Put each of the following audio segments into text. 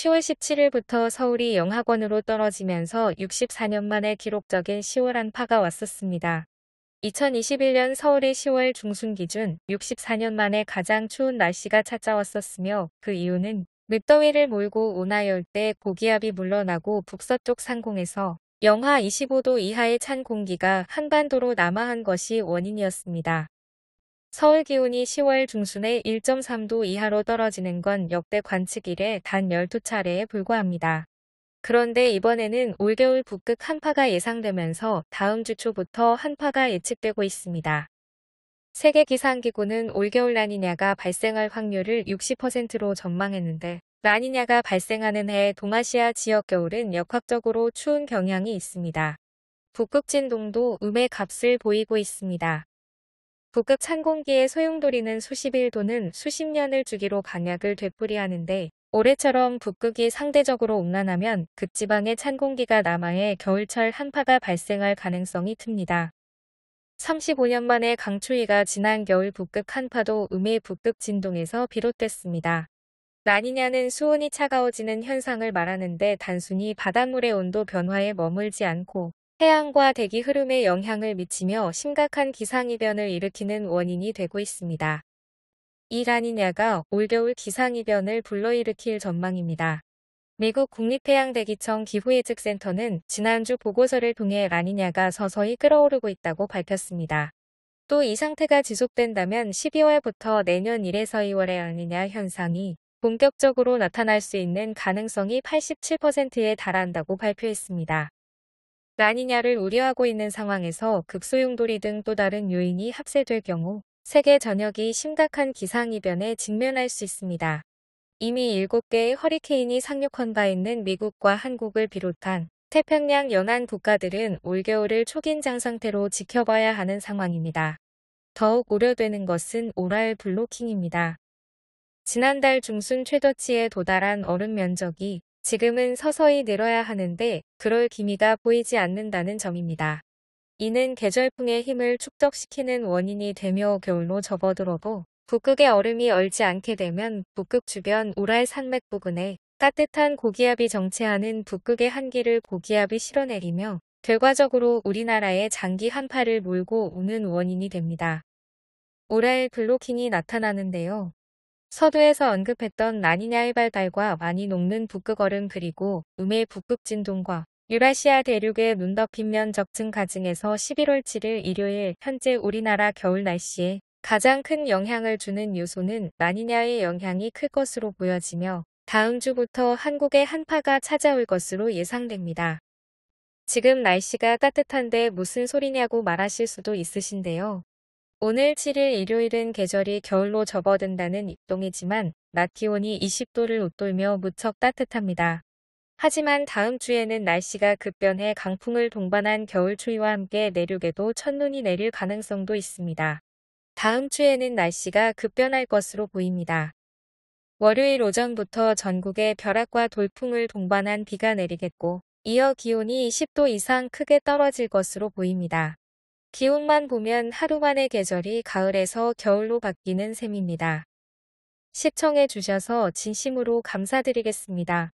10월 17일부터 서울이 영하권으로 떨어지면서 64년 만에 기록적인 10월 한파가 왔었습니다. 2021년 서울의 10월 중순 기준 64년 만에 가장 추운 날씨가 찾아왔었으며 그 이유는 늦더위를 몰고 온하열 대 고기압이 물러나고 북서쪽 상공에서 영하 25도 이하의 찬 공기가 한반도로 남하한 것이 원인이었습니다. 서울 기온이 10월 중순에 1.3도 이하로 떨어지는 건 역대 관측 이래 단 12차례에 불과합니다. 그런데 이번에는 올겨울 북극 한파가 예상되면서 다음 주 초부터 한파가 예측되고 있습니다. 세계기상기구는 올겨울 라니냐가 발생할 확률을 60%로 전망했는데 라니냐가 발생하는 해 동아시아 지역 겨울은 역학적으로 추운 경향이 있습니다. 북극 진동도 음의 값을 보이고 있습니다. 북극 찬공기의 소용돌이는 수십일 도는 수십 년을 주기로 강약을 되풀이하는데 올해처럼 북극이 상대적으로 온난하면 극지방의 찬공기가 남하해 겨울철 한파가 발생할 가능성이 큽니다. 35년 만에 강추위가 지난 겨울 북극 한파도 음해 북극 진동에서 비롯됐습니다. 라니냐는 수온이 차가워지는 현상을 말하는데 단순히 바닷물의 온도 변화에 머물지 않고 해양과 대기 흐름에 영향을 미치며 심각한 기상이변을 일으키는 원인이 되고 있습니다. 이라니냐가 올겨울 기상이변을 불러일으킬 전망입니다. 미국 국립해양대기청 기후예측센터는 지난주 보고서를 통해 라니냐가 서서히 끌어오르고 있다고 밝혔습니다. 또 이 상태가 지속된다면 12월부터 내년 1에서 2월의 라니냐 현상이 본격적으로 나타날 수 있는 가능성이 87%에 달한다고 발표했습니다. 라니냐를 우려하고 있는 상황에서 극소용돌이 등 또 다른 요인이 합세될 경우 세계 전역이 심각한 기상이변에 직면할 수 있습니다. 이미 7개의 허리케인이 상륙한 바 있는 미국과 한국을 비롯한 태평양 연안 국가들은 올겨울을 초긴장 상태로 지켜봐야 하는 상황입니다. 더욱 우려되는 것은 오랄 블로킹입니다. 지난달 중순 최저치에 도달한 얼음 면적이 지금은 서서히 늘어야 하는데 그럴 기미가 보이지 않는다는 점입니다. 이는 계절풍의 힘을 축적시키는 원인이 되며 겨울로 접어들어도 북극의 얼음이 얼지 않게 되면 북극 주변 우랄 산맥 부근에 따뜻한 고기압이 정체하는 북극의 한기를 고기압이 실어내리며 결과적으로 우리나라의 장기 한파를 몰고 오는 원인이 됩니다. 우랄 블로킹이 나타나는데요. 서두에서 언급했던 라니냐의발 달과 많이 녹는 북극 얼음 그리고 음해 북극 진동과 유라시아 대륙의 눈 덮인 면적 증가 증에서 11월 7일 일요일 현재 우리나라 겨울 날씨에 가장 큰 영향을 주는 요소는 라니냐의 영향이 클 것으로 보여지며 다음 주부터 한국에 한파가 찾아올 것으로 예상됩니다. 지금 날씨가 따뜻한데 무슨 소리냐고 말하실 수도 있으신데요. 오늘 7일 일요일은 계절이 겨울로 접어든다는 입동이지만 낮 기온이 20도를 웃돌며 무척 따뜻합니다. 하지만 다음 주에는 날씨가 급변해 강풍을 동반한 겨울 추위와 함께 내륙에도 첫눈이 내릴 가능성도 있습니다. 다음 주에는 날씨가 급변할 것으로 보입니다. 월요일 오전부터 전국에 벼락과 돌풍을 동반한 비가 내리겠고 이어 기온이 20도 이상 크게 떨어질 것으로 보입니다. 기온만 보면 하루 만에 계절이 가을에서 겨울로 바뀌는 셈입니다. 시청해 주셔서 진심으로 감사드리겠습니다.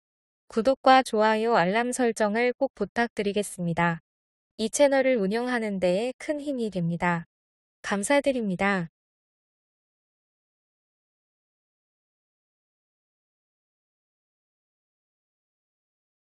구독과 좋아요 알람 설정을 꼭 부탁드리겠습니다. 이 채널을 운영하는 데에 큰 힘이 됩니다. 감사드립니다.